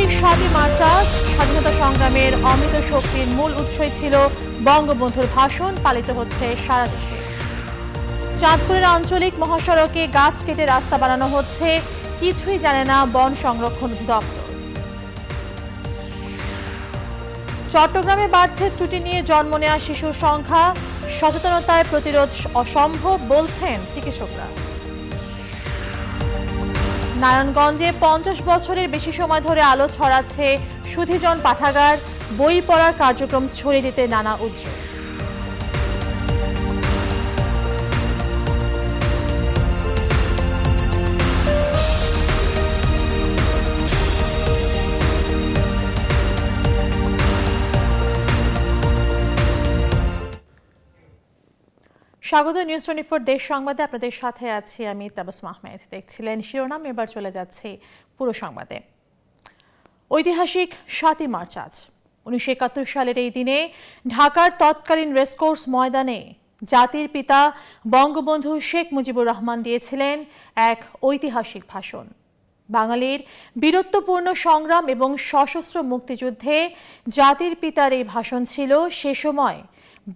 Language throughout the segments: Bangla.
সেই সাতই মার্চ স্বাধীনতা সংগ্রামের অমৃত শক্তির মূল উৎসই ছিল বঙ্গবন্ধুর ভাষণ পালিত হচ্ছে সারা দেশে চাঁদপুরের আঞ্চলিক মহাসড়কে গাছ কেটে রাস্তা বানানো হচ্ছে কিছুই জানে না বন সংরক্ষণ দপ্তর চট্টগ্রামে বাড়ছে ত্রুটি নিয়ে জন্ম নেওয়া শিশুর সংখ্যা সচেতনতায় প্রতিরোধ অসম্ভব বলছেন চিকিৎসকরা নারায়ণগঞ্জে পঞ্চাশ বছরের বেশি সময় ধরে আলো ছড়াচ্ছে সুধীজন পাঠাগার বই পড়ার কার্যক্রম ছড়িয়ে দিতে নানা উদ্যোগ স্বাগত নিউজ টোয়েন্টি ফোর দেশ সংবাদে আপনাদের সাথে আছি আমি তাবাস মাহমেদ দেখছিলেন শিরোনাম এবার চলে যাচ্ছে পুরো সংবাদে ঐতিহাসিক সাতই মার্চ আজ উনিশশো একাত্তর সালের এই দিনে ঢাকার তৎকালীন রেসকোর্স ময়দানে জাতির পিতা বঙ্গবন্ধু শেখ মুজিবুর রহমান দিয়েছিলেন এক ঐতিহাসিক ভাষণ বাঙালির বীরত্বপূর্ণ সংগ্রাম এবং সশস্ত্র মুক্তিযুদ্ধে জাতির পিতার এই ভাষণ ছিল সে সময়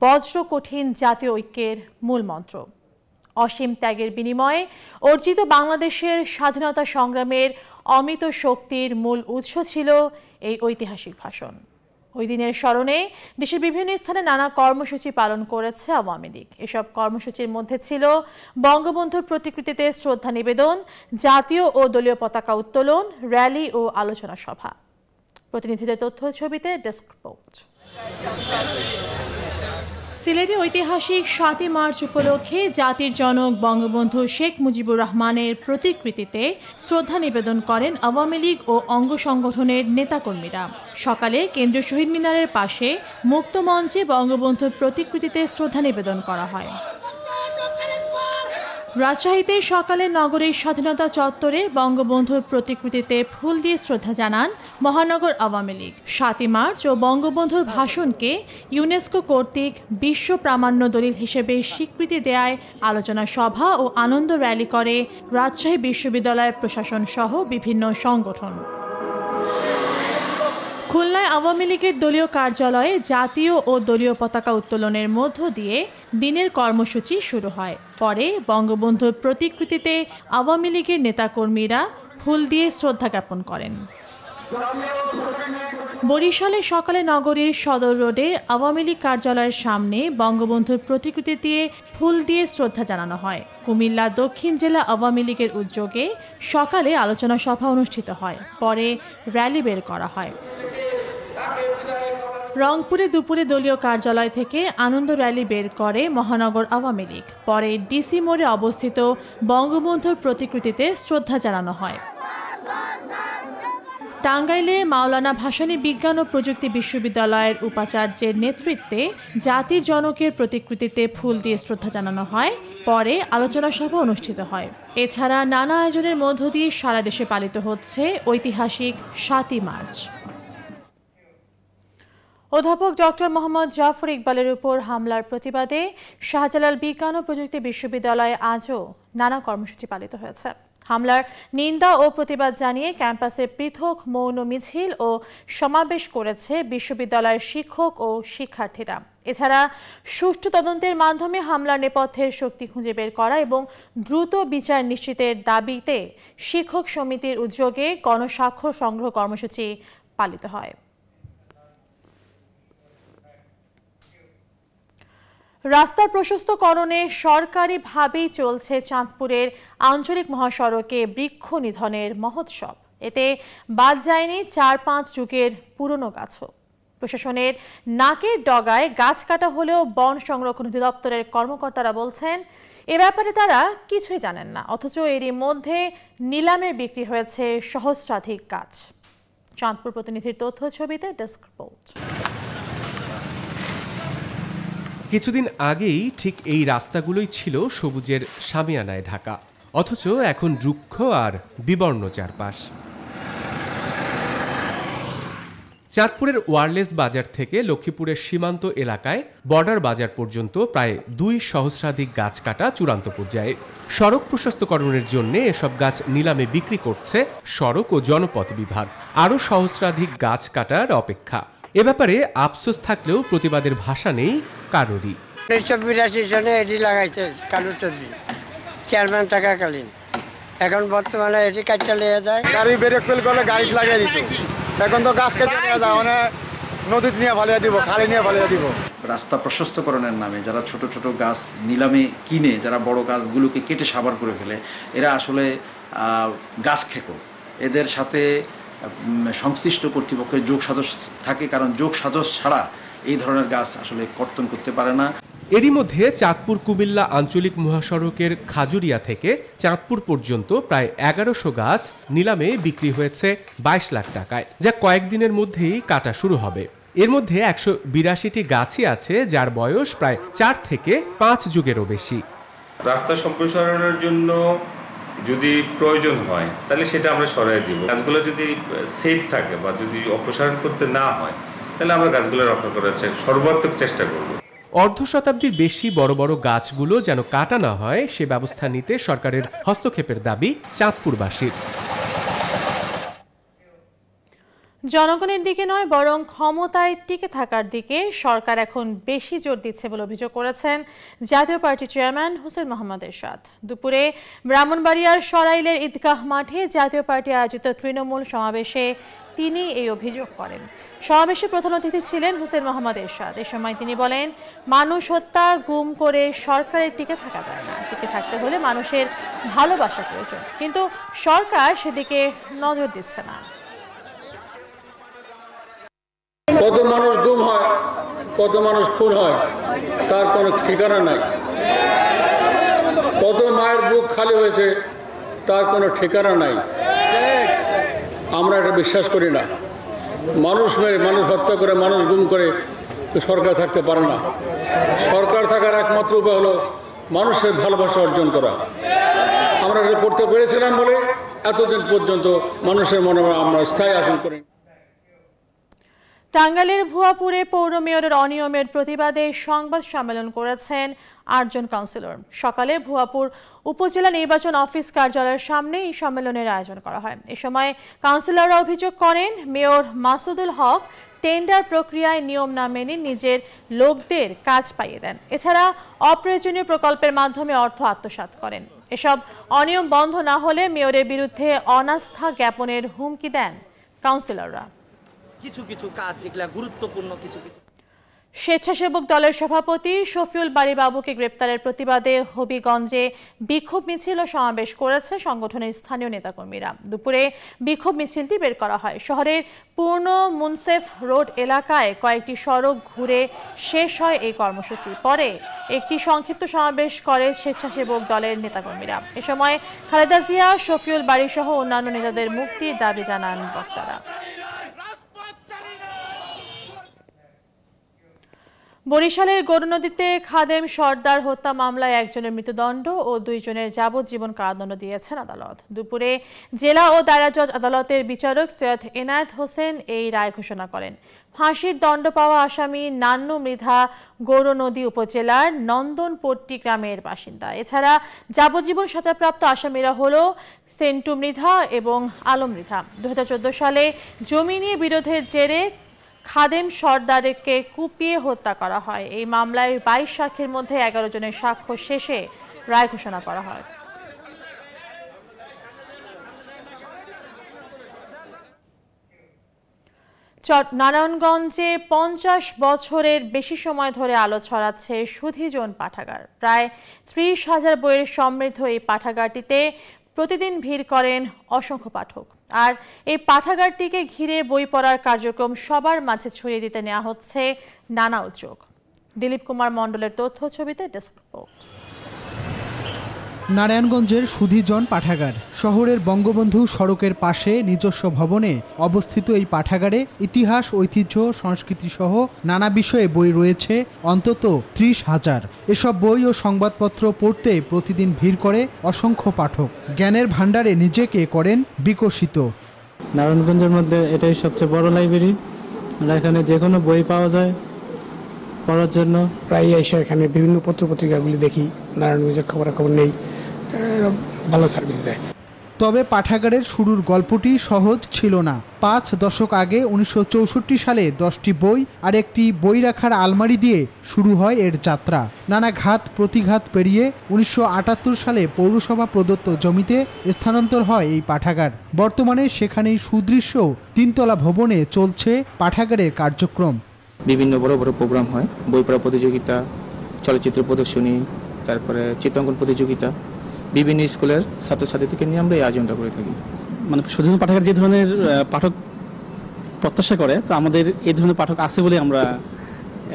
বজ্র কঠিন জাতীয় ঐক্যের মূল মন্ত্র অসীম ত্যাগের বিনিময়ে অর্জিত বাংলাদেশের স্বাধীনতা সংগ্রামের অমিত শক্তির মূল উৎস ছিল এই ঐতিহাসিক ভাষণ ওই দিনের স্মরণে দেশের বিভিন্ন স্থানে নানা কর্মসূচি পালন করেছে আওয়ামী লীগ এসব কর্মসূচির মধ্যে ছিল বঙ্গবন্ধুর প্রতিকৃতিতে শ্রদ্ধা নিবেদন জাতীয় ও দলীয় পতাকা উত্তোলন র্যালি ও আলোচনা সভা প্রতিনিধিদের তথ্য ছবিতে ডেস্ক রিপোর্ট সিলেটে ঐতিহাসিক সাতই মার্চ উপলক্ষে জাতির জনক বঙ্গবন্ধু শেখ মুজিবুর রহমানের প্রতিকৃতিতে শ্রদ্ধা নিবেদন করেন আওয়ামী লীগ ও অঙ্গ সংগঠনের নেতাকর্মীরা সকালে কেন্দ্রীয় শহীদ মিনারের পাশে মুক্তমঞ্চে বঙ্গবন্ধুর প্রতিকৃতিতে শ্রদ্ধা নিবেদন করা হয় রাজশাহীতে সকালে নগরের স্বাধীনতা চত্বরে বঙ্গবন্ধুর প্রতিকৃতিতে ফুল দিয়ে শ্রদ্ধা জানান মহানগর আওয়ামী লীগ সাতই মার্চ ও বঙ্গবন্ধুর ভাষণকে ইউনেস্কো কর্তৃক বিশ্ব প্রামাণ্য দলিল হিসেবে স্বীকৃতি দেয়ায় আলোচনা সভা ও আনন্দ র্যালি করে রাজশাহী বিশ্ববিদ্যালয়ের প্রশাসন সহ বিভিন্ন সংগঠন খুলনায় আওয়ামী লীগের দলীয় কার্যালয়ে জাতীয় ও দলীয় পতাকা উত্তোলনের মধ্য দিয়ে দিনের কর্মসূচি শুরু হয় পরে বঙ্গবন্ধুর প্রতিকৃতিতে আওয়ামী লীগের নেতাকর্মীরা ফুল দিয়ে শ্রদ্ধা জ্ঞাপন করেন বরিশালে সকালে নগরীর সদর রোডে আওয়ামী লীগ কার্যালয়ের সামনে বঙ্গবন্ধুর প্রতিকৃতি দিয়ে ফুল দিয়ে শ্রদ্ধা জানানো হয় কুমিল্লা দক্ষিণ জেলা আওয়ামী লীগের উদ্যোগে সকালে আলোচনা সভা অনুষ্ঠিত হয় পরে র্যালি বের করা হয় রংপুরে দুপুরে দলীয় কার্যালয় থেকে আনন্দ র্যালি বের করে মহানগর আওয়ামী লীগ পরে ডিসি মোড়ে অবস্থিত বঙ্গবন্ধুর প্রতিকৃতিতে শ্রদ্ধা জানানো হয় টাঙ্গাইলে মাওলানা ভাসানী বিজ্ঞান ও প্রযুক্তি বিশ্ববিদ্যালয়ের উপাচার্যের নেতৃত্বে জাতির জনকের প্রতিকৃতিতে ফুল দিয়ে শ্রদ্ধা জানানো হয় পরে আলোচনা সভা অনুষ্ঠিত হয় এছাড়া নানা আয়োজনের মধ্য দিয়ে সারা দেশে পালিত হচ্ছে ঐতিহাসিক সাতই মার্চ অধ্যাপক ডক্টর মোহাম্মদ জাফর ইকবালের উপর হামলার প্রতিবাদে শাহজালাল বিজ্ঞান ও প্রযুক্তি বিশ্ববিদ্যালয়ে আজও নানা কর্মসূচি পালিত হয়েছে হামলার নিন্দা ও প্রতিবাদ জানিয়ে ক্যাম্পাসে পৃথক মৌন মিছিল ও সমাবেশ করেছে বিশ্ববিদ্যালয়ের শিক্ষক ও শিক্ষার্থীরা এছাড়া সুষ্ঠু তদন্তের মাধ্যমে হামলার নেপথ্যের শক্তি খুঁজে বের করা এবং দ্রুত বিচার নিশ্চিতের দাবিতে শিক্ষক সমিতির উদ্যোগে গণস্বাক্ষর সংগ্রহ কর্মসূচি পালিত হয় রাস্তার প্রশস্তকরণে সরকারিভাবেই চলছে চাঁদপুরের আঞ্চলিক মহাসড়কে বৃক্ষ নিধনের মহোৎসব এতে বাদ যায়নি চার পাঁচ যুগের পুরনো গাছও প্রশাসনের নাকের ডগায় গাছ কাটা হলেও বন সংরক্ষণ অধিদপ্তরের কর্মকর্তারা বলছেন এ ব্যাপারে তারা কিছুই জানেন না অথচ এরই মধ্যে নিলামে বিক্রি হয়েছে সহস্রাধিক গাছ চাঁদপুর প্রতিনিধির তথ্য ছবিতে ডেস্ক রিপোর্ট কিছুদিন আগেই ঠিক এই রাস্তাগুলোই ছিল সবুজের সামিয়ানায় ঢাকা অথচ এখন রুক্ষ আর বিবর্ণ চারপাশ চাঁদপুরের ওয়ারলেস বাজার থেকে লক্ষ্মীপুরের সীমান্ত এলাকায় বর্ডার বাজার পর্যন্ত প্রায় দুই সহস্রাধিক গাছ কাটা চূড়ান্ত পর্যায়ে সড়ক প্রশস্তকরণের জন্য এসব গাছ নিলামে বিক্রি করছে সড়ক ও জনপথ বিভাগ আরও সহস্রাধিক গাছ কাটার অপেক্ষা এ ব্যাপারে আফসোস থাকলেও প্রতিবাদের ভাষা নেই কারোরই উনিশশো বিরাশি সনে এটি লাগাইছে কালু চৌধুরী চেয়ারম্যান থাকাকালীন এখন বর্তমানে এটি কাজ চালিয়ে যায় গাড়ি ব্রেক ফেল করলে গাড়ি লাগিয়ে দিত এখন তো গাছ কেটে নিয়ে যায় মানে নদীতে নিয়ে ফালিয়ে দিব খালি নিয়ে ফালিয়ে দিব রাস্তা প্রশস্তকরণের নামে যারা ছোট ছোট গাছ নিলামে কিনে যারা বড় গাছগুলোকে কেটে সাবার করে ফেলে এরা আসলে গাছ খেকো এদের সাথে সংশ্লিষ্ট কর্তৃপক্ষের যোগ সাজস থাকে কারণ যোগ সাজস ছাড়া এই ধরনের গাছ আসলে কর্তন করতে পারে না এরই মধ্যে চাঁদপুর কুমিল্লা আঞ্চলিক মহাসড়কের খাজুরিয়া থেকে চাঁদপুর পর্যন্ত প্রায় এগারোশো গাছ নিলামে বিক্রি হয়েছে বাইশ লাখ টাকায় যা কয়েকদিনের মধ্যেই কাটা শুরু হবে এর মধ্যে একশো বিরাশিটি গাছই আছে যার বয়স প্রায় চার থেকে পাঁচ যুগেরও বেশি রাস্তা সম্প্রসারণের জন্য যদি প্রয়োজন হয় তাহলে সেটা আমরা সরাই দিব গাছগুলো যদি সেফ থাকে বা যদি অপসারণ করতে না হয় তাহলে আমরা গাছগুলো রক্ষা করার সর্বাত্মক চেষ্টা করব অর্ধ শতাব্দীর বেশি বড় বড় গাছগুলো যেন কাটা না হয় সে ব্যবস্থা নিতে সরকারের হস্তক্ষেপের দাবি চাঁদপুরবাসীর জনগণের দিকে নয় বরং ক্ষমতায় টিকে থাকার দিকে সরকার এখন বেশি জোর দিচ্ছে বলে অভিযোগ করেছেন জাতীয় পার্টি চেয়ারম্যান হোসেন মোহাম্মদ এরশাদ দুপুরে ব্রাহ্মণবাড়িয়ার সরাইলের ঈদগাহ মাঠে জাতীয় পার্টি আয়োজিত তৃণমূল সমাবেশে তিনি এই অভিযোগ করেন সমাবেশে প্রধান অতিথি ছিলেন হোসেন মোহাম্মদ এরশাদ এ সময় তিনি বলেন মানুষ হত্যা গুম করে সরকারের টিকে থাকা যায় না টিকে থাকতে হলে মানুষের ভালোবাসা প্রয়োজন কিন্তু সরকার সেদিকে নজর দিচ্ছে না কত মানুষ গুম হয় কত মানুষ খুন হয় তার কোনো ঠিকানা নাই কত মায়ের বুক খালি হয়েছে তার কোনো ঠিকানা নাই আমরা এটা বিশ্বাস করি না মানুষ মেরে মানুষ হত্যা করে মানুষ গুম করে সরকার থাকতে পারে না সরকার থাকার একমাত্র উপায় হলো মানুষের ভালোবাসা অর্জন করা আমরা এটা করতে পেরেছিলাম বলে এতদিন পর্যন্ত মানুষের মনে আমরা স্থায়ী আসন করি টাঙ্গালের ভুয়াপুরে পৌর মেয়রের অনিয়মের প্রতিবাদে সংবাদ সম্মেলন করেছেন আটজন কাউন্সিলর সকালে ভুয়াপুর উপজেলা নির্বাচন অফিস কার্যালয়ের সামনে এই সম্মেলনের আয়োজন করা হয় এ সময় কাউন্সিলররা অভিযোগ করেন মেয়র মাসুদুল হক টেন্ডার প্রক্রিয়ায় নিয়ম না মেনে নিজের লোকদের কাজ পাইয়ে দেন এছাড়া অপ্রয়োজনীয় প্রকল্পের মাধ্যমে অর্থ আত্মসাত করেন এসব অনিয়ম বন্ধ না হলে মেয়রের বিরুদ্ধে অনাস্থা জ্ঞাপনের হুমকি দেন কাউন্সিলররা কিছু কিছু কাজ যেগুলো গুরুত্বপূর্ণ কিছু কিছু স্বেচ্ছাসেবক দলের সভাপতি শফিউল বাড়ি বাবুকে গ্রেপ্তারের প্রতিবাদে হবিগঞ্জে বিক্ষোভ মিছিল ও সমাবেশ করেছে সংগঠনের স্থানীয় নেতাকর্মীরা দুপুরে বিক্ষোভ মিছিলটি বের করা হয় শহরের পূর্ণ মুনসেফ রোড এলাকায় কয়েকটি সড়ক ঘুরে শেষ হয় এই কর্মসূচি পরে একটি সংক্ষিপ্ত সমাবেশ করে স্বেচ্ছাসেবক দলের নেতাকর্মীরা এ সময় খালেদা জিয়া শফিউল বাড়ি সহ অন্যান্য নেতাদের মুক্তির দাবি জানান বক্তারা বরিশালের গরুনদীতে খাদেম সর্দার হত্যা মামলায় একজনের মৃত্যুদণ্ড ও দুইজনের যাবজ্জীবন কারাদণ্ড দিয়েছেন আদালত দুপুরে জেলা ও দায়রা জজ আদালতের বিচারক সৈয়দ এনায়েত হোসেন এই রায় ঘোষণা করেন ফাঁসির দণ্ড পাওয়া আসামি নান্নু মৃধা গৌরনদী উপজেলার নন্দনপট্টি গ্রামের বাসিন্দা এছাড়া যাবজ্জীবন সাজাপ্রাপ্ত আসামিরা হল সেন্টু মৃধা এবং আলম মৃধা দু সালে জমি নিয়ে বিরোধের জেরে খাদেম সর্দারকে কুপিয়ে হত্যা করা হয় এই মামলায় বাইশ সাক্ষীর মধ্যে এগারো জনের সাক্ষ্য শেষে রায় ঘোষণা করা হয় নারায়ণগঞ্জে পঞ্চাশ বছরের বেশি সময় ধরে আলো ছড়াচ্ছে সুধিজন পাঠাগার প্রায় ত্রিশ হাজার বইয়ের সমৃদ্ধ এই পাঠাগারটিতে প্রতিদিন ভিড় করেন অসংখ্য পাঠক আর এই পাঠাগারটিকে ঘিরে বই পড়ার কার্যক্রম সবার মাঝে ছড়িয়ে দিতে নেওয়া হচ্ছে নানা উদ্যোগ দিলীপ কুমার মণ্ডলের তথ্য ছবিতে ডেস্ক নারায়ণগঞ্জের সুধিজন পাঠাগার শহরের বঙ্গবন্ধু সড়কের পাশে নিজস্ব ভবনে অবস্থিত এই পাঠাগারে ইতিহাস ঐতিহ্য সংস্কৃতি সহ নানা বিষয়ে বই রয়েছে অন্তত ত্রিশ হাজার এসব বই ও সংবাদপত্র পড়তে প্রতিদিন ভিড় করে অসংখ্য পাঠক জ্ঞানের ভাণ্ডারে নিজেকে করেন বিকশিত নারায়ণগঞ্জের মধ্যে এটাই সবচেয়ে বড় লাইব্রেরি এখানে যে কোনো বই পাওয়া যায় পড়ার জন্য প্রায় এসে এখানে বিভিন্ন পত্র পত্রিকাগুলি দেখি নারায়ণগঞ্জের খবরাখবর নেই ভালো সার্ভিস দেয় তবে পাঠাগারের শুরুর গল্পটি সহজ ছিল না পাঁচ দশক আগে উনিশশো সালে দশটি বই আর একটি বই রাখার আলমারি দিয়ে শুরু হয় এর যাত্রা নানা ঘাত প্রতিঘাত পেরিয়ে উনিশশো সালে পৌরসভা প্রদত্ত জমিতে স্থানান্তর হয় এই পাঠাগার বর্তমানে সেখানেই সুদৃশ্য তিনতলা ভবনে চলছে পাঠাগারের কার্যক্রম বিভিন্ন বড় বড় প্রোগ্রাম হয় বই পড়া প্রতিযোগিতা চলচ্চিত্র প্রদর্শনী তারপরে চিত্রাঙ্কন প্রতিযোগিতা বিভিন্ন স্কুলের ছাত্রছাত্রী থেকে নিয়ে আমরা এই আয়োজনটা করে থাকি মানে সুধীন পাঠকের যে ধরনের পাঠক প্রত্যাশা করে তো আমাদের এই ধরনের পাঠক আছে বলে আমরা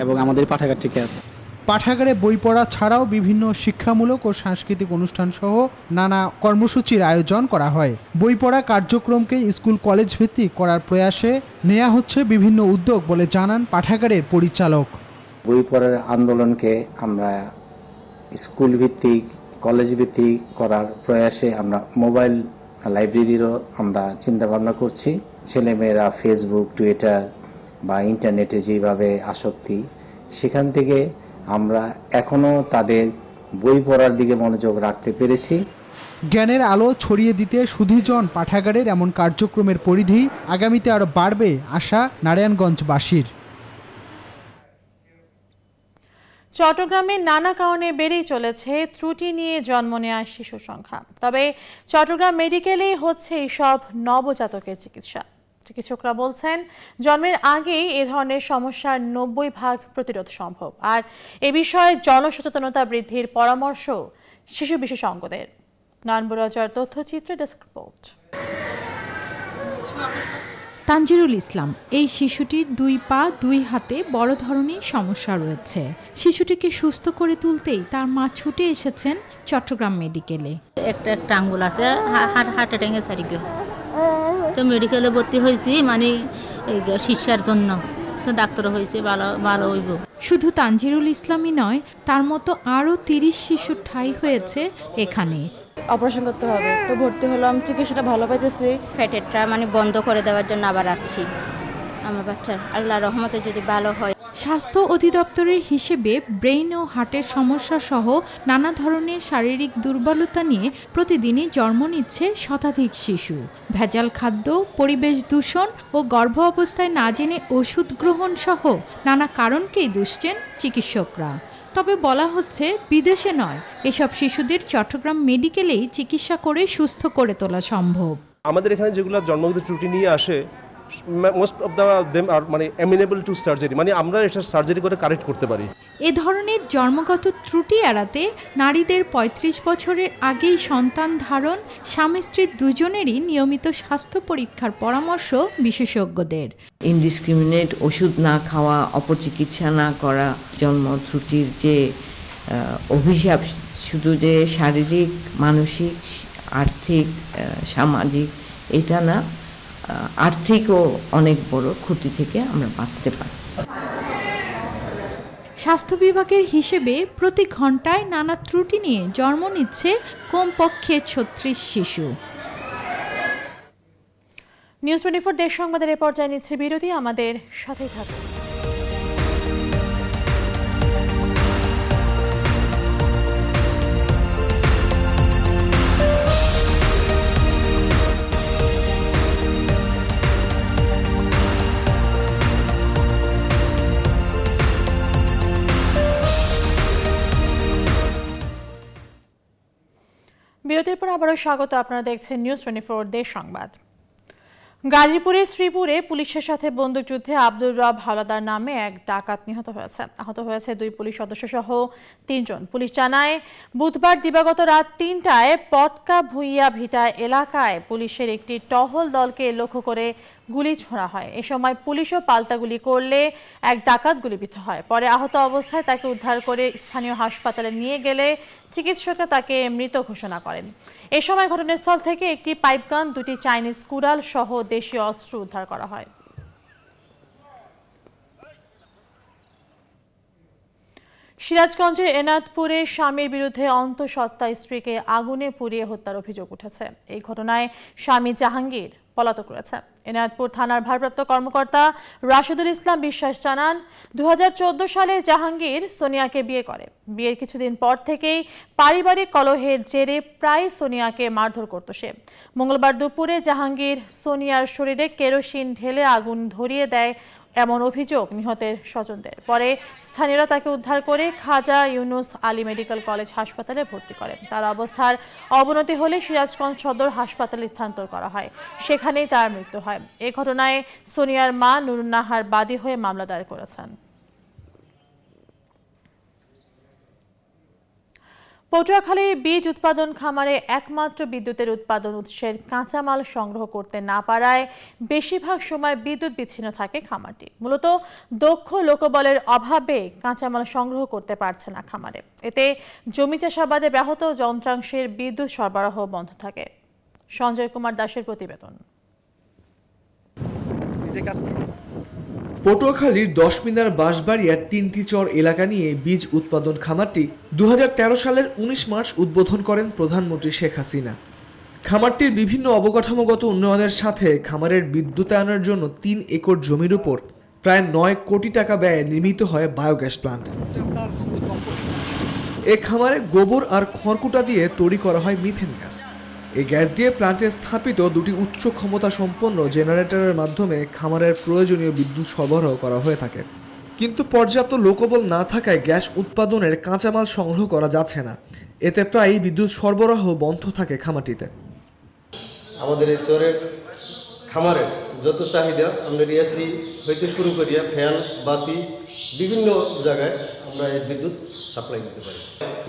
এবং আমাদের পাঠাগার টিকে আছে পাঠাগারে বই পড়া ছাড়াও বিভিন্ন শিক্ষামূলক ও সাংস্কৃতিক অনুষ্ঠান সহ নানা কর্মসূচির আয়োজন করা হয় বই পড়া কার্যক্রমকে স্কুল কলেজ ভিত্তিক করার প্রয়াসে নেওয়া হচ্ছে বিভিন্ন উদ্যোগ বলে জানান পাঠাগারের পরিচালক বই পড়ার আন্দোলনকে আমরা স্কুল ভিত্তিক কলেজ ভিত্তিক করার প্রয়াসে আমরা মোবাইল লাইব্রেরিরও আমরা চিন্তা ভাবনা করছি ছেলেমেয়েরা ফেসবুক টুইটার বা ইন্টারনেটে যেভাবে আসক্তি সেখান থেকে আমরা এখনও তাদের বই পড়ার দিকে মনোযোগ রাখতে পেরেছি জ্ঞানের আলো ছড়িয়ে দিতে সুধিজন পাঠাগারের এমন কার্যক্রমের পরিধি আগামীতে আরও বাড়বে আশা নারায়ণগঞ্জবাসীর চট্টগ্রামে নানা কারণে বেড়েই চলেছে ত্রুটি নিয়ে জন্ম নেওয়া শিশু সংখ্যা তবে চট্টগ্রাম মেডিকেলেই হচ্ছে এইসব নবজাতকের চিকিৎসা চিকিৎসকরা বলছেন জন্মের আগেই এ ধরনের সমস্যার নব্বই ভাগ প্রতিরোধ সম্ভব আর এ বিষয়ে জনসচেতনতা বৃদ্ধির পরামর্শ শিশু বিশেষজ্ঞদের নয়নবরাজার তথ্যচিত্রে ডেস্ক রিপোর্ট তানজিরুল ইসলাম এই শিশুটির দুই পা দুই হাতে বড় ধরনের সমস্যা রয়েছে শিশুটিকে সুস্থ করে তুলতেই তার মা ছুটে এসেছেন চট্টগ্রাম মেডিকেলে একটা একটা আঙ্গুল আছে হাট হাট টেঙে সারিগে তো মেডিকেলে ভর্তি হয়েছি মানে শিক্ষার জন্য তো ডাক্তার হয়েছে ভালো ভালো হইব শুধু তানজিরুল ইসলামই নয় তার মতো আরও তিরিশ শিশু ঠাই হয়েছে এখানে অপারেশন করতে হবে তো ভর্তি হলাম চিকিৎসাটা ভালো পাইতেছি ফ্যাটেটটা মানে বন্ধ করে দেওয়ার জন্য আবার আসছি আমার বাচ্চার আল্লাহ রহমতে যদি ভালো হয় স্বাস্থ্য অধিদপ্তরের হিসেবে ব্রেইন ও হার্টের সমস্যা সহ নানা ধরনের শারীরিক দুর্বলতা নিয়ে প্রতিদিনই জন্ম নিচ্ছে শতাধিক শিশু ভেজাল খাদ্য পরিবেশ দূষণ ও গর্ভ অবস্থায় না জেনে ওষুধ গ্রহণ সহ নানা কারণকেই দুষছেন চিকিৎসকরা তবে বলা হচ্ছে বিদেশে নয় এসব শিশুদের চট্টগ্রাম মেডিকেলেই চিকিৎসা করে সুস্থ করে তোলা সম্ভব আমাদের এখানে যেগুলো জন্মগত ত্রুটি নিয়ে আসে most of the them are মানে অ্যামিনেবল টু সার্জারি মানে আমরা এটা সার্জারি করে কারেক্ট করতে পারি এ ধরনের জন্মগত ত্রুটি এড়াতে নারীদের ৩৫ বছরের আগেই সন্তান ধারণ স্বামী স্ত্রীর দুজনেরই নিয়মিত স্বাস্থ্য পরীক্ষার পরামর্শ বিশেষজ্ঞদের ইনডিসক্রিমিনেট ওষুধ না খাওয়া অপচিকিৎসা না করা জন্ম ত্রুটির যে অভিশাপ শুধু যে শারীরিক মানসিক আর্থিক সামাজিক এটা না আর্থিকও অনেক বড় ক্ষতি থেকে আমরা বাঁচতে পারি স্বাস্থ্য বিভাগের হিসেবে প্রতি ঘন্টায় নানা ত্রুটি নিয়ে জন্ম নিচ্ছে কমপক্ষে ছত্রিশ শিশু নিউজ টোয়েন্টি ফোর দেশ সংবাদের এ পর্যায়ে নিচ্ছে বিরতি আমাদের সাথেই থাকুন বিরতির পর আবারও স্বাগত আপনারা দেখছেন নিউজ টোয়েন্টি ফোর দেশ সংবাদ গাজীপুরের শ্রীপুরে পুলিশের সাথে বন্দুকযুদ্ধে আব্দুর রব হাওলাদার নামে এক ডাকাত নিহত হয়েছে আহত হয়েছে দুই পুলিশ সদস্য সহ তিনজন পুলিশ জানায় বুধবার দিবাগত রাত তিনটায় পটকা ভুইয়া ভিটা এলাকায় পুলিশের একটি টহল দলকে লক্ষ্য করে গুলি ছোঁড়া হয় এ সময় পুলিশও পাল্টা গুলি করলে এক ডাকাত গুলিবিদ্ধ হয় পরে আহত অবস্থায় তাকে উদ্ধার করে স্থানীয় হাসপাতালে নিয়ে গেলে চিকিৎসকরা তাকে মৃত ঘোষণা করেন এ সময় ঘটনাস্থল থেকে একটি পাইপগান দুটি চাইনিজ কুড়াল সহ দেশীয় অস্ত্র উদ্ধার করা হয় সিরাজগঞ্জের এনাতপুরে স্বামীর বিরুদ্ধে অন্তঃসত্ত্বা স্ত্রীকে আগুনে পুড়িয়ে হত্যার অভিযোগ উঠেছে এই ঘটনায় স্বামী জাহাঙ্গীর পলাতক রয়েছে এনায়তপুর থানার ভারপ্রাপ্ত কর্মকর্তা রাশেদুল ইসলাম বিশ্বাস জানান দু সালে জাহাঙ্গীর সোনিয়াকে বিয়ে করে বিয়ের কিছুদিন পর থেকেই পারিবারিক কলহের জেরে প্রায় সোনিয়াকে মারধর করত সে মঙ্গলবার দুপুরে জাহাঙ্গীর সোনিয়ার শরীরে কেরোসিন ঢেলে আগুন ধরিয়ে দেয় এমন অভিযোগ নিহতের স্বজনদের পরে স্থানীয়রা তাকে উদ্ধার করে খাজা ইউনুস আলী মেডিকেল কলেজ হাসপাতালে ভর্তি করেন তার অবস্থার অবনতি হলে সিরাজগঞ্জ সদর হাসপাতালে স্থানান্তর করা হয় সেখানেই তার মৃত্যু হয় এ ঘটনায় সোনিয়ার মা নুরুন্নাহার বাদী হয়ে মামলা দায়ের করেছেন পটুয়াখালীর বীজ উৎপাদন খামারে একমাত্র বিদ্যুতের উৎপাদন উৎসের কাঁচামাল সংগ্রহ করতে না পারায় বেশিরভাগ সময় বিদ্যুৎ বিচ্ছিন্ন থাকে খামারটি মূলত দক্ষ লোকবলের অভাবে কাঁচামাল সংগ্রহ করতে পারছে না খামারে এতে জমি চাষাবাদে ব্যাহত যন্ত্রাংশের বিদ্যুৎ সরবরাহ বন্ধ থাকে সঞ্জয় কুমার দাসের প্রতিবেদন পটুয়াখালীর দশমিনার বাঁশবাড়িয়ার তিনটি চর এলাকা নিয়ে বীজ উৎপাদন খামারটি দু সালের ১৯ মার্চ উদ্বোধন করেন প্রধানমন্ত্রী শেখ হাসিনা খামারটির বিভিন্ন অবকাঠামোগত উন্নয়নের সাথে খামারের বিদ্যুতায়নের জন্য তিন একর জমির উপর প্রায় নয় কোটি টাকা ব্যয়ে নির্মিত হয় বায়োগ্যাস প্লান্ট এ খামারে গোবর আর খড়কুটা দিয়ে তৈরি করা হয় মিথেন গ্যাস এই গ্যাস দিয়ে প্ল্যান্টে স্থাপিত দুটি উচ্চ ক্ষমতা সম্পন্ন জেনারেটরের মাধ্যমে খামারের প্রয়োজনীয় বিদ্যুৎ সরবরাহ করা হয়ে থাকে কিন্তু পর্যাপ্ত লোকবল না থাকায় গ্যাস উৎপাদনের কাঁচামাল সংগ্রহ করা যাচ্ছে না এতে প্রায়ই বিদ্যুৎ সরবরাহ বন্ধ থাকে খামারটিতে আমাদের এই চরের খামারের যত চাহিদা আমাদের এসি হইতে শুরু করিয়া ফ্যান বাতি বিভিন্ন জায়গায় প্রায় বিদ্যুৎ সাপ্লাই দিতে পারি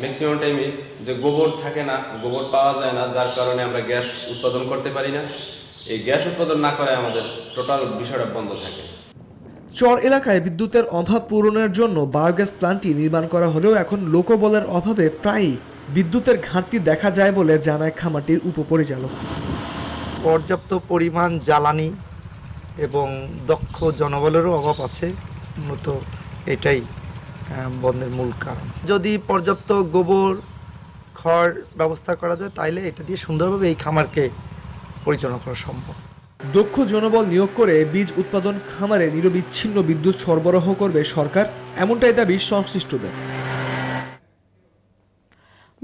ম্যাক্সিমাম টাইমে যে গোবর থাকে না গোবর পাওয়া যায় না যার কারণে আমরা গ্যাস উৎপাদন করতে পারি না এই গ্যাস উৎপাদন না করে আমাদের টোটাল বিষয়টা বন্ধ থাকে চর এলাকায় বিদ্যুতের অভাব পূরণের জন্য বায়োগ্যাস প্ল্যান্টটি নির্মাণ করা হলেও এখন লোকবলের অভাবে প্রায়ই বিদ্যুতের ঘাটতি দেখা যায় বলে জানায় খামাটির উপপরিচালক পর্যাপ্ত পরিমাণ জ্বালানি এবং দক্ষ জনবলেরও অভাব আছে মূলত এটাই বন্ধের মূল কারণ যদি পর্যাপ্ত গোবর খড় ব্যবস্থা করা যায় তাইলে এটা দিয়ে সুন্দরভাবে এই খামারকে পরিচালনা করা সম্ভব দক্ষ জনবল নিয়োগ করে বীজ উৎপাদন খামারে নিরবিচ্ছিন্ন বিদ্যুৎ সরবরাহ করবে সরকার এমনটাই দাবি সংশ্লিষ্টদের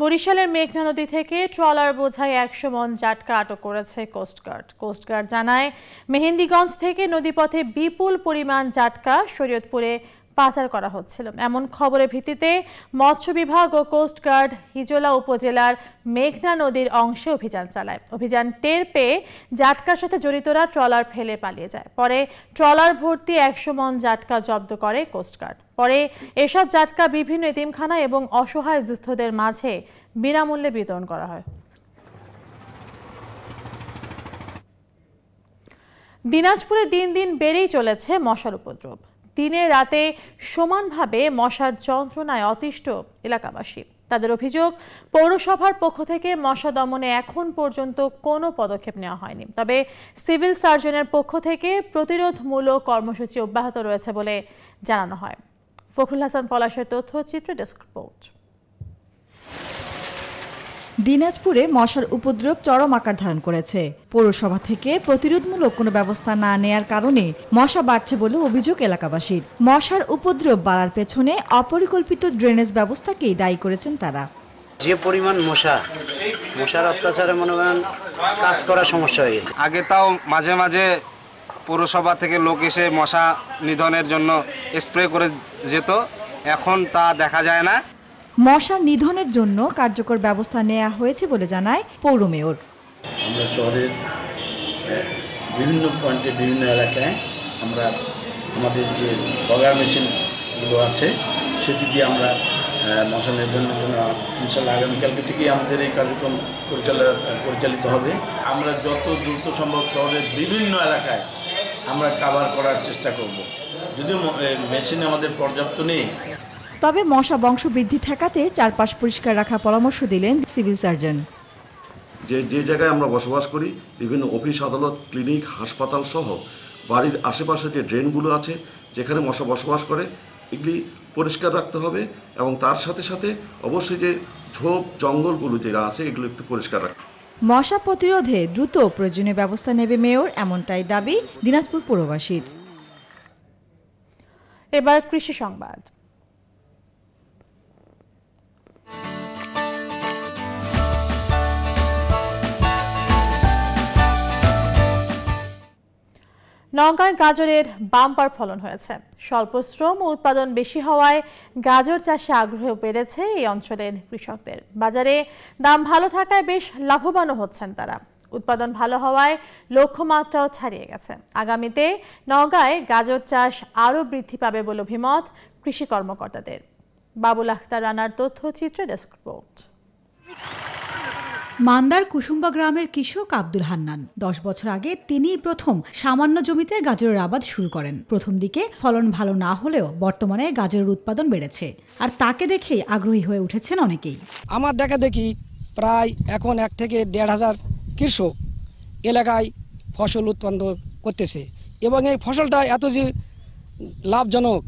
বরিশালের মেঘনা নদী থেকে ট্রলার বোঝাই একশো মন জাটকা আটক করেছে কোস্টগার্ড কোস্টগার্ড জানায় মেহেন্দিগঞ্জ থেকে নদীপথে বিপুল পরিমাণ জাটকা শরীয়তপুরে পাচার করা হচ্ছিল এমন খবরের ভিত্তিতে মৎস্য বিভাগ ও কোস্টগার্ড হিজোলা উপজেলার মেঘনা নদীর অংশে অভিযান চালায় অভিযান টের পেয়ে জাটকার সাথে জড়িতরা ট্রলার ফেলে পালিয়ে যায় পরে ট্রলার ভর্তি একশো মন জাটকা জব্দ করে কোস্টগার্ড পরে এসব জাটকা বিভিন্ন এতিমখানা এবং অসহায় দুস্থদের মাঝে বিনামূল্যে বিতরণ করা হয় দিনাজপুরে দিন দিন বেড়েই চলেছে মশার উপদ্রব দিনে রাতে সমানভাবে মশার যন্ত্রণায় অতিষ্ঠ এলাকাবাসী তাদের অভিযোগ পৌরসভার পক্ষ থেকে মশা দমনে এখন পর্যন্ত কোনো পদক্ষেপ নেওয়া হয়নি তবে সিভিল সার্জনের পক্ষ থেকে প্রতিরোধমূলক কর্মসূচি অব্যাহত রয়েছে বলে জানানো হয় ফখরুল হাসান পলাশের চিত্র ডেস্ক রিপোর্ট দিনাজপুরে মশার উপদ্রব চরম আকার ধারণ করেছে পৌরসভা থেকে প্রতিরোধমূলক কোনো ব্যবস্থা না নেয়ার কারণে মশা বাড়ছে বলে অভিযোগ এলাকাবাসীর মশার উপদ্রব বাড়ার পেছনে অপরিকল্পিত ড্রেনেজ ব্যবস্থাকেই দায়ী করেছেন তারা যে পরিমাণ মশা মশার অত্যাচারে মনে করেন কাজ করা সমস্যা হয়ে গেছে আগে তাও মাঝে মাঝে পৌরসভা থেকে লোক এসে মশা নিধনের জন্য স্প্রে করে যেত এখন তা দেখা যায় না মশা নিধনের জন্য কার্যকর ব্যবস্থা নেওয়া হয়েছে বলে জানায় পৌর মেয়র আমরা শহরের বিভিন্ন পয়েন্টে বিভিন্ন এলাকায় আমরা আমাদের যে ফগার মেশিনগুলো আছে সেটি দিয়ে আমরা মশা নিধনের জন্য ইনশাল্লাহ আগামীকালকে থেকেই আমাদের এই কার্যক্রম পরিচালিত হবে আমরা যত দ্রুত সম্ভব শহরের বিভিন্ন এলাকায় আমরা কাভার করার চেষ্টা করব যদিও মেশিন আমাদের পর্যাপ্ত নেই তবে মশা বংশ বৃদ্ধি ঠেকাতে চারপাশ পরিষ্কার রাখার পরামর্শ দিলেন সিভিল সার্জন যে যে জায়গায় আমরা বসবাস করি বিভিন্ন অফিস আদালত ক্লিনিক হাসপাতাল সহ বাড়ির আশেপাশে যে ড্রেনগুলো আছে যেখানে মশা বসবাস করে এগুলি পরিষ্কার রাখতে হবে এবং তার সাথে সাথে অবশ্যই যে ঝোপ জঙ্গলগুলো যেটা আছে এগুলো একটু পরিষ্কার রাখতে মশা প্রতিরোধে দ্রুত প্রয়োজনীয় ব্যবস্থা নেবে মেয়র এমনটাই দাবি দিনাজপুর পৌরবাসীর এবার কৃষি সংবাদ নওগাঁয় গাজরের বাম্পার ফলন হয়েছে স্বল্প শ্রম ও উৎপাদন বেশি হওয়ায় গাজর চাষে আগ্রহ বেড়েছে এই অঞ্চলের কৃষকদের বাজারে দাম ভালো থাকায় বেশ লাভবানও হচ্ছেন তারা উৎপাদন ভালো হওয়ায় লক্ষ্যমাত্রাও ছাড়িয়ে গেছে আগামীতে নওগাঁয় গাজর চাষ আরও বৃদ্ধি পাবে বলে অভিমত কৃষি কর্মকর্তাদের বাবুল আখতার রানার তথ্যচিত্রে ডেস্ক রিপোর্ট মান্দার কুসুম্বা গ্রামের কৃষক আব্দুল হান্নান দশ বছর আগে তিনি প্রথম সামান্য জমিতে গাজরের আবাদ শুরু করেন প্রথম দিকে ফলন ভালো না হলেও বর্তমানে গাজরের উৎপাদন বেড়েছে আর তাকে দেখেই আগ্রহী হয়ে উঠেছেন অনেকেই আমার দেখা দেখি প্রায় এখন এক থেকে দেড় হাজার কৃষক এলাকায় ফসল উৎপাদন করতেছে এবং এই ফসলটা এত যে লাভজনক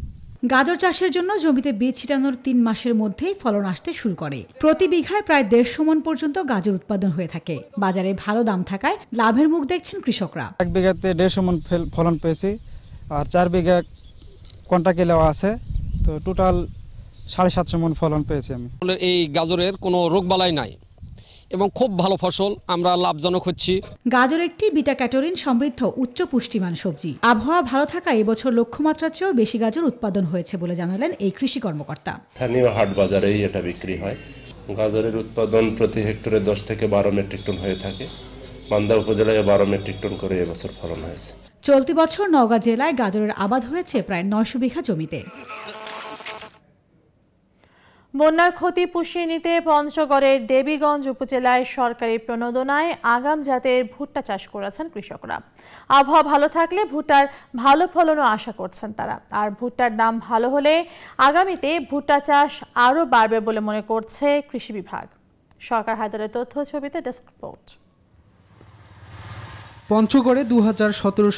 গাজর চাষের জন্য জমিতে বীজ ছিটানোর তিন মাসের মধ্যেই ফলন আসতে শুরু করে প্রতি বিঘায় প্রায় দেড়শো মন পর্যন্ত গাজর উৎপাদন হয়ে থাকে বাজারে ভালো দাম থাকায় লাভের মুখ দেখছেন কৃষকরা এক বিঘাতে দেড়শো মন ফলন পেয়েছি আর চার বিঘা কন্টাকে লেওয়া আছে তো টোটাল সাড়ে সাতশো মন ফলন পেয়েছি আমি এই গাজরের কোনো রোগবালাই নাই এবং খুব ভালো ফসল আমরা লাভজনক হচ্ছি গাজর একটি বিটা ক্যাটোরিন সমৃদ্ধ উচ্চ পুষ্টিমান সবজি আবহাওয়া ভালো থাকায় এবছর লক্ষ্যমাত্রার চেয়েও বেশি গাজর উৎপাদন হয়েছে বলে জানালেন এই কৃষি কর্মকর্তা স্থানীয় হাট বাজারেই এটা বিক্রি হয় গাজরের উৎপাদন প্রতি হেক্টরে দশ থেকে বারো মেট্রিক টন হয়ে থাকে বান্দা উপজেলায় বারো মেট্রিক টন করে এবছর ফলন হয়েছে চলতি বছর নওগাঁ জেলায় গাজরের আবাদ হয়েছে প্রায় নয়শো বিঘা জমিতে বন্যার ক্ষতি পুষিয়ে নিতে পঞ্চগড়ের দেবীগঞ্জ উপজেলায় সরকারি প্রণোদনায় আগাম জাতের ভুট্টা চাষ করেছেন কৃষকরা আবহাওয়া ভালো থাকলে ভুট্টার ভালো ফলনও আশা করছেন তারা আর ভুট্টার দাম ভালো হলে আগামীতে ভুট্টা চাষ আরও বাড়বে বলে মনে করছে কৃষি বিভাগ সরকার হায়দারের তথ্য ছবিতে ডেস্ক রিপোর্ট পঞ্চগড়ে দু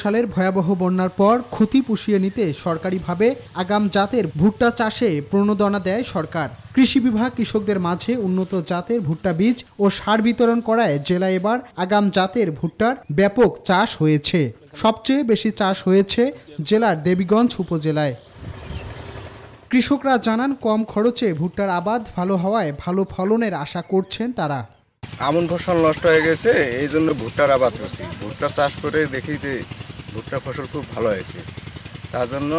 সালের ভয়াবহ বন্যার পর ক্ষতি পুষিয়ে নিতে সরকারিভাবে আগাম জাতের ভুট্টা চাষে প্রণোদনা দেয় সরকার কৃষি বিভাগ কৃষকদের মাঝে উন্নত জাতের ভুট্টা বীজ ও সার বিতরণ করায় জেলা এবার আগাম জাতের ভুট্টার ব্যাপক চাষ হয়েছে সবচেয়ে বেশি চাষ হয়েছে জেলার দেবীগঞ্জ উপজেলায় কৃষকরা জানান কম খরচে ভুট্টার আবাদ ভালো হওয়ায় ভালো ফলনের আশা করছেন তারা আমন ফসল নষ্ট হয়ে গেছে এই জন্য ভুট্টার আবাদ করছি ভুট্টা চাষ করে দেখি যে ভুট্টা ফসল খুব ভালো হয়েছে তার জন্য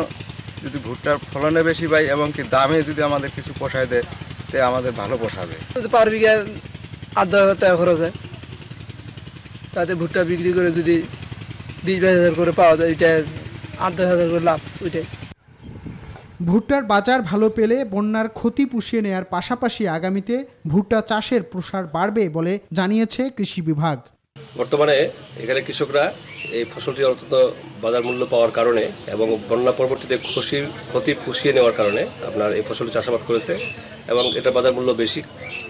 যদি ভুট্টার ফলনে বেশি পাই এবং কি দামে যদি আমাদের কিছু পোষায় দেয় তে আমাদের ভালো পোষাবে পার বিঘা আট দশ হাজার টাকা খরচ হয় তাতে ভুট্টা বিক্রি করে যদি বিশ বাইশ হাজার করে পাওয়া যায় ওইটা আট দশ হাজার করে লাভ ওইটাই ভুট্টার বাজার ভালো পেলে বন্যার ক্ষতি পুষিয়ে নেয়ার পাশাপাশি আগামীতে ভুট্টা চাষের প্রসার বাড়বে বলে জানিয়েছে কৃষি বিভাগ বর্তমানে এখানে কৃষকরা এই ফসলটি অন্তত বাজার মূল্য পাওয়ার কারণে এবং বন্যা পরবর্তীতে খুশির ক্ষতি পুষিয়ে নেওয়ার কারণে আপনার এই ফসল চাষাবাদ করেছে এবং এটা বাজার মূল্য বেশি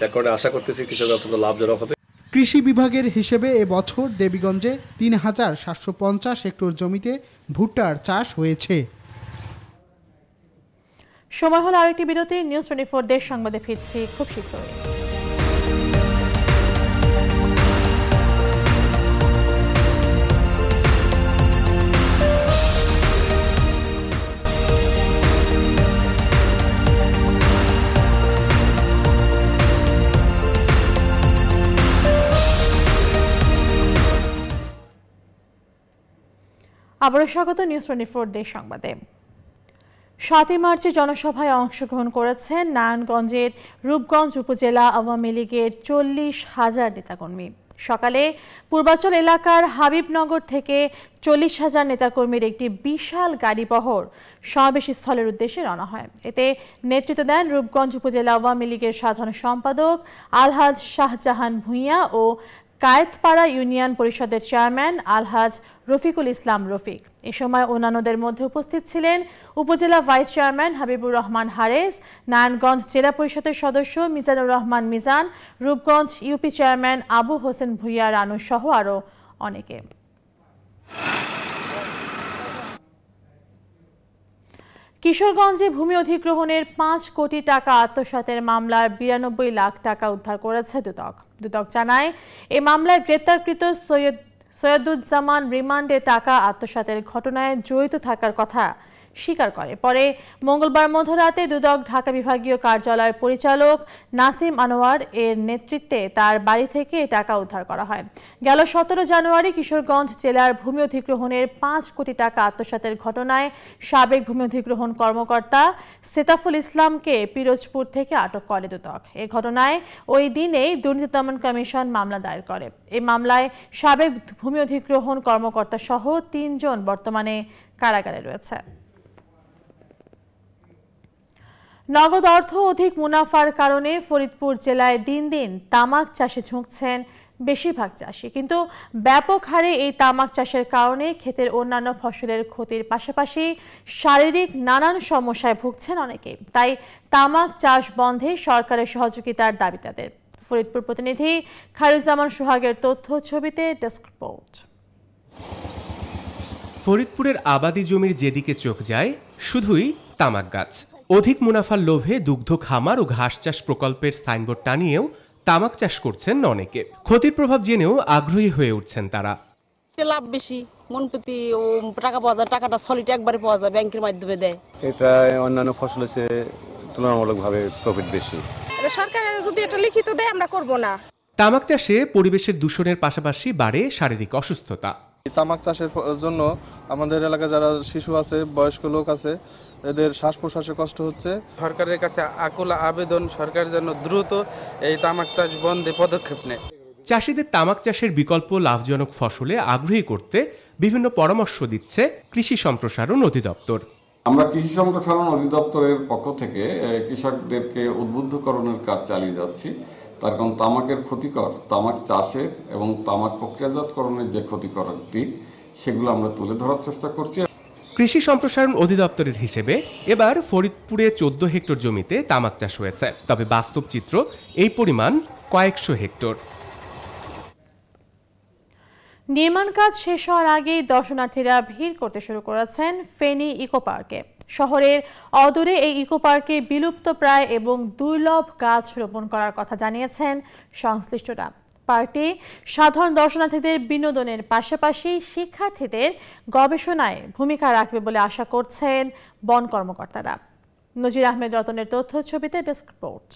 যার কারণে আশা করতেছি কৃষকরা অত্যন্ত লাভজনক হবে কৃষি বিভাগের হিসেবে এবছর দেবীগঞ্জে তিন হাজার সাতশো পঞ্চাশ হেক্টর জমিতে ভুট্টার চাষ হয়েছে সময় হলো আরেকটি বিরতি নিউজ টোয়েন্টি ফোর দেশ সংবাদে ফিরছি খুব শীঘ্রই আবারও স্বাগত নিউজ টোয়েন্টি ফোর দেশ সংবাদে সাতই মার্চে জনসভায় অংশগ্রহণ করেছেন নারায়ণগঞ্জের রূপগঞ্জ উপজেলা আওয়ামী লীগের চল্লিশ হাজার নেতাকর্মী সকালে পূর্বাচল এলাকার হাবিবনগর থেকে চল্লিশ হাজার নেতাকর্মীর একটি বিশাল গাড়িবহর সমাবেশ স্থলের উদ্দেশ্যে রওনা হয় এতে নেতৃত্ব দেন রূপগঞ্জ উপজেলা আওয়ামী লীগের সাধারণ সম্পাদক আলহাজ শাহজাহান ভূঁইয়া ও কায়েতপাড়া ইউনিয়ন পরিষদের চেয়ারম্যান আলহাজ রফিকুল ইসলাম রফিক এ সময় অন্যান্যদের মধ্যে উপস্থিত ছিলেন উপজেলা ভাইস চেয়ারম্যান হাবিবুর রহমান হারেস নারায়ণগঞ্জ জেলা পরিষদের সদস্য মিজানুর রহমান মিজান রূপগঞ্জ ইউপি চেয়ারম্যান আবু হোসেন ভুইয়া রানু সহ আরও অনেকে কিশোরগঞ্জে ভূমি অধিগ্রহণের পাঁচ কোটি টাকা আত্মসাতের মামলার বিরানব্বই লাখ টাকা উদ্ধার করেছে দুদক দুদক জানায় এ মামলায় গ্রেপ্তারকৃত সৈয়দ সৈয়দুজ্জামান রিমান্ডে টাকা আত্মসাতের ঘটনায় জড়িত থাকার কথা স্বীকার করে পরে মঙ্গলবার মধ্যরাতে দুদক ঢাকা বিভাগীয় কার্যালয়ের পরিচালক নাসিম আনোয়ার এর নেতৃত্বে তার বাড়ি থেকে টাকা উদ্ধার করা হয় গেল সতেরো জানুয়ারি কিশোরগঞ্জ জেলার ভূমি অধিগ্রহণের পাঁচ কোটি টাকা আত্মসাতের ঘটনায় সাবেক ভূমি অধিগ্রহণ কর্মকর্তা সেতাফুল ইসলামকে পিরোজপুর থেকে আটক করে দুদক এ ঘটনায় ওই দিনেই দুর্নীতি দমন কমিশন মামলা দায়ের করে এই মামলায় সাবেক ভূমি অধিগ্রহণ কর্মকর্তা সহ তিনজন বর্তমানে কারাগারে রয়েছে নগদ অর্থ অধিক মুনাফার কারণে ফরিদপুর জেলায় দিন দিন তামাক চাষে ঝুঁকছেন বেশিরভাগ চাষি কিন্তু ব্যাপক হারে এই তামাক চাষের কারণে ক্ষেতের অন্যান্য ফসলের ক্ষতির পাশাপাশি শারীরিক নানান সমস্যায় ভুগছেন অনেকে তাই তামাক চাষ বন্ধে সরকারের সহযোগিতার দাবি তাদের ফরিদপুর প্রতিনিধি খারুজ্জামান সোহাগের তথ্য ছবিতে ডেস্ক রিপোর্ট ফরিদপুরের আবাদি জমির যেদিকে চোখ যায় শুধুই তামাক গাছ অধিক মুনাফার লোভে দুগ্ধ খামার ও ঘাস চাষ প্রকল্পের সাইনবোর্ড টানিয়েও তামাক চাষ করছেন অনেকে ক্ষতির প্রভাব জেনেও আগ্রহী হয়ে উঠছেন তারা লাভ বেশি মনপতি ও টাকা পাওয়া যায় টাকাটা সলিড একবারে পাওয়া যায় ব্যাংকের মাধ্যমে দেয় এটা অন্যান্য ফসল হচ্ছে তুলনামূলকভাবে প্রফিট বেশি সরকার যদি এটা লিখিত দেয় আমরা করব না তামাক চাষে পরিবেশের দূষণের পাশাপাশি বাড়ে শারীরিক অসুস্থতা তামাক চাষের জন্য আমাদের এলাকায় যারা শিশু আছে বয়স্ক লোক আছে এদের শ্বাস প্রশ্বাসে কষ্ট হচ্ছে সরকারের কাছে আকুল আবেদন সরকার যেন দ্রুত এই তামাক চাষ বন্ধে পদক্ষেপ নেয় চাষিদের তামাক চাষের বিকল্প লাভজনক ফসলে আগ্রহী করতে বিভিন্ন পরামর্শ দিচ্ছে কৃষি সম্প্রসারণ অধিদপ্তর আমরা কৃষি সম্প্রসারণ অধিদপ্তরের পক্ষ থেকে কৃষকদেরকে উদ্বুদ্ধকরণের কাজ চালিয়ে যাচ্ছি তার কারণ তামাকের ক্ষতিকর তামাক চাষের এবং তামাক প্রক্রিয়াজাতকরণের যে ক্ষতিকর দিক সেগুলো আমরা তুলে ধরার চেষ্টা করছি কৃষি সম্প্রসারণ অধিদপ্তরের হিসেবে এবার ফরিদপুরে চোদ্দ হেক্টর জমিতে তামাক চাষ হয়েছে তবে বাস্তব চিত্র এই পরিমাণ কয়েকশো হেক্টর নির্মাণ কাজ শেষ হওয়ার আগেই দর্শনার্থীরা ভিড় করতে শুরু করেছেন ফেনী ইকো পার্কে শহরের অদূরে এই ইকো পার্কে বিলুপ্ত প্রায় এবং দুর্লভ গাছ রোপণ করার কথা জানিয়েছেন সংশ্লিষ্টরা পার্টি সাধারণ দর্শনার্থীদের বিনোদনের পাশাপাশি শিক্ষার্থীদের গবেষণায় ভূমিকা রাখবে বলে আশা করছেন বন কর্মকর্তারা নজির আহমেদ রতনের তথ্য ছবিতে ডেস্ক রিপোর্ট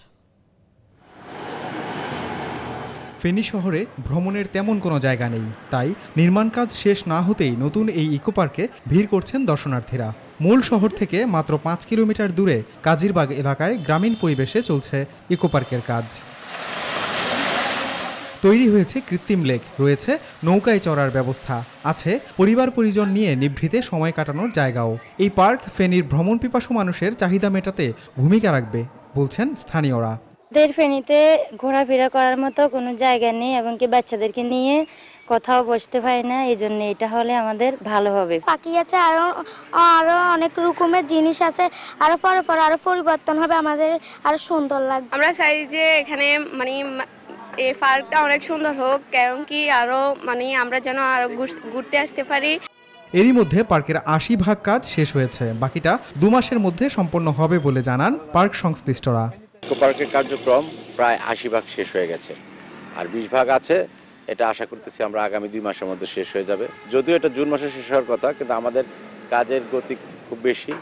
ফেনী শহরে ভ্রমণের তেমন কোনো জায়গা নেই তাই নির্মাণ কাজ শেষ না হতেই নতুন এই ইকোপার্কে ভিড় করছেন দর্শনার্থীরা মূল শহর থেকে মাত্র পাঁচ কিলোমিটার দূরে কাজিরবাগ এলাকায় গ্রামীণ পরিবেশে চলছে ইকোপার্কের কাজ তৈরি হয়েছে কৃত্রিম লেক রয়েছে নৌকায় চড়ার ব্যবস্থা আছে পরিবার পরিজন নিয়ে নিভৃতে সময় কাটানোর জায়গাও এই পার্ক ফেনীর ভ্রমণ পিপাসু মানুষের চাহিদা মেটাতে ভূমিকা রাখবে বলছেন স্থানীয়রা আমাদের ফেনীতে ঘোরাফেরা করার মতো কোনো জায়গা নেই এবং কি বাচ্চাদেরকে নিয়ে কোথাও বসতে পারি না এই জন্য এটা হলে আমাদের ভালো হবে পাখি আছে আরও আরও অনেক রকমের জিনিস আছে আরও পরে পরে আরও পরিবর্তন হবে আমাদের আরও সুন্দর লাগবে আমরা চাই যে এখানে মানে এই পার্কটা অনেক সুন্দর হোক কারণ কি আরো মানে আমরা যেন আরো ঘুরতে আসতে পারি এরই মধ্যে পার্কের আশি ভাগ কাজ শেষ হয়েছে বাকিটা দু মাসের মধ্যে সম্পন্ন হবে বলে জানান পার্ক সংশ্লিষ্টরা পার্কের কার্যক্রম প্রায় আশি ভাগ শেষ হয়ে গেছে আর বিশ ভাগ আছে এটা আশা করতেছি আমরা আগামী দুই মাসের মধ্যে শেষ হয়ে যাবে যদিও এটা জুন মাসে শেষ হওয়ার কথা কিন্তু আমাদের কাজের গতি খুব বেশি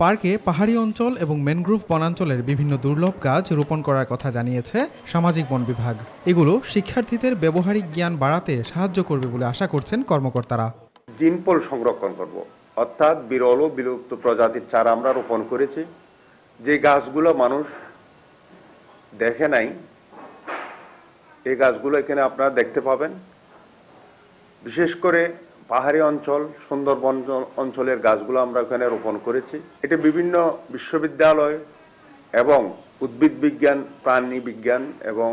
পার্কে পাহাড়ি অঞ্চল এবং ম্যানগ্রোভ বনাঞ্চলের বিভিন্ন দুর্লভ গাছ রোপণ করার কথা জানিয়েছে সামাজিক বন বিভাগ এগুলো শিক্ষার্থীদের ব্যবহারিক জ্ঞান বাড়াতে সাহায্য করবে বলে আশা করছেন কর্মকর্তারা জিনপোল সংরক্ষণ করব অর্থাৎ বিরল ও বিলুপ্ত প্রজাতির চারা আমরা রোপণ করেছি যে গাছগুলো মানুষ দেখে নাই এই গাছগুলো এখানে আপনারা দেখতে পাবেন বিশেষ করে পাহাড়ি অঞ্চল সুন্দরবন অঞ্চলের গাছগুলো আমরা ওখানে রোপণ করেছি এটি বিভিন্ন বিশ্ববিদ্যালয় এবং উদ্ভিদ বিজ্ঞান প্রাণী বিজ্ঞান এবং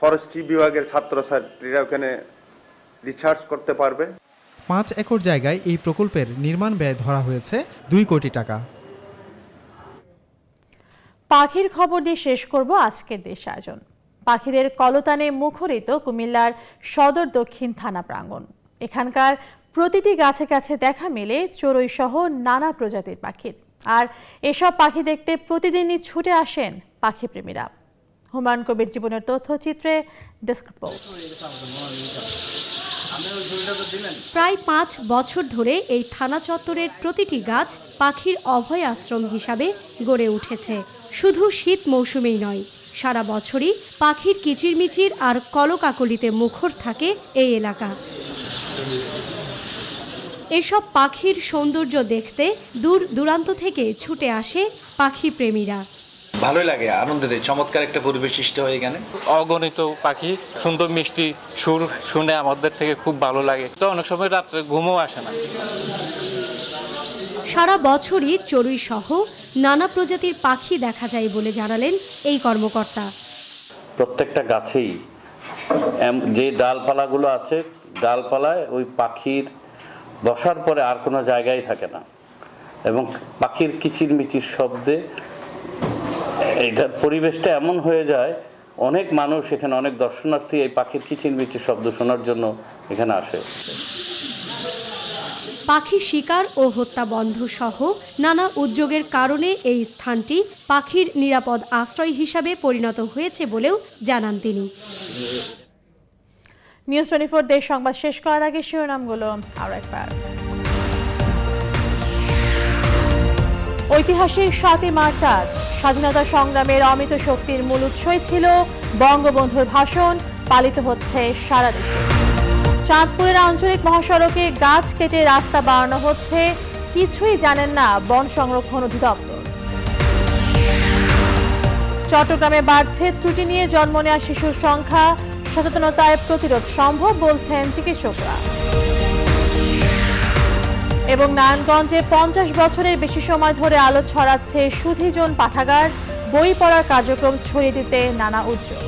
ফরেস্ট্রি বিভাগের ছাত্রছাত্রীরা ওখানে রিসার্চ করতে পারবে পাঁচ একর জায়গায় এই প্রকল্পের নির্মাণ ব্যয় ধরা হয়েছে দুই কোটি টাকা পাখির খবর দিয়ে শেষ করব আজকের দেশ আয়োজন পাখিদের কলতানে মুখরিত কুমিল্লার সদর দক্ষিণ থানা প্রাঙ্গণ এখানকার প্রতিটি গাছে কাছে দেখা মেলে চড়ুই সহ নানা প্রজাতির পাখির আর এসব পাখি দেখতে প্রতিদিনই ছুটে আসেন পাখি প্রেমীরা হুমায়ুন কবির জীবনের তথ্যচিত্রে প্রায় পাঁচ বছর ধরে এই থানা চত্বরের প্রতিটি গাছ পাখির অভয় আশ্রম হিসাবে গড়ে উঠেছে শুধু শীত মৌসুমেই নয় সারা বছরই পাখির কিচিরমিচির আর কলকাকলিতে মুখর থাকে এই এলাকা এসব পাখির সৌন্দর্য দেখতে দূর দূরান্ত থেকে ছুটে আসে পাখি প্রেমীরা ভালোই লাগে আনন্দ দেয় চমৎকার একটা পরিবেশ সৃষ্টি হয় এখানে অগণিত পাখি সুন্দর মিষ্টি সুর শুনে আমাদের থেকে খুব ভালো লাগে তো অনেক সময় রাত্রে ঘুমও আসে না সারা বছরই চড়ুই সহ নানা প্রজাতির পাখি দেখা যায় বলে জানালেন এই কর্মকর্তা প্রত্যেকটা গাছেই যে ডালপালাগুলো আছে ডালপালায় ওই পাখির বসার পরে আর কোনো জায়গায় থাকে না এবং পাখির কিচির মিচির শব্দে এটার পরিবেশটা এমন হয়ে যায় অনেক মানুষ এখানে অনেক দর্শনার্থী এই পাখির কিচির মিচির শব্দ শোনার জন্য এখানে আসে পাখি শিকার ও হত্যা বন্ধ সহ নানা উদ্যোগের কারণে এই স্থানটি পাখির নিরাপদ আশ্রয় হিসাবে পরিণত হয়েছে বলেও জানান তিনি নিউজ টোয়েন্টি ফোর দেশ সংবাদ শেষ করার আগে শিরোনামগুলো আরও একবার ঐতিহাসিক সাতই মার্চ আজ স্বাধীনতা সংগ্রামের অমিত শক্তির মূল উৎসই ছিল বঙ্গবন্ধুর ভাষণ পালিত হচ্ছে সারা দেশে চাঁদপুরের আঞ্চলিক মহাসড়কে গাছ কেটে রাস্তা বাড়ানো হচ্ছে কিছুই জানেন না বন সংরক্ষণ অধিদপ্তর চট্টগ্রামে বাড়ছে ত্রুটি নিয়ে জন্ম নেওয়া শিশুর সংখ্যা সচেতনতায় প্রতিরোধ সম্ভব বলছেন চিকিৎসকরা এবং নারায়ণগঞ্জে পঞ্চাশ বছরের বেশি সময় ধরে আলো ছড়াচ্ছে সুধিজন পাঠাগার বই পড়ার কার্যক্রম ছড়িয়ে দিতে নানা উদ্যোগ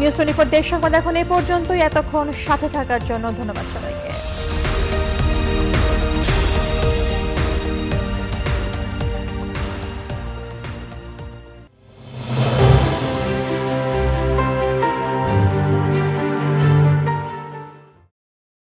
নিউজ টোয়েন্টি ফোর দেশ সংবাদ এখন এ পর্যন্তই এতক্ষণ সাথে থাকার জন্য ধন্যবাদ সবাইকে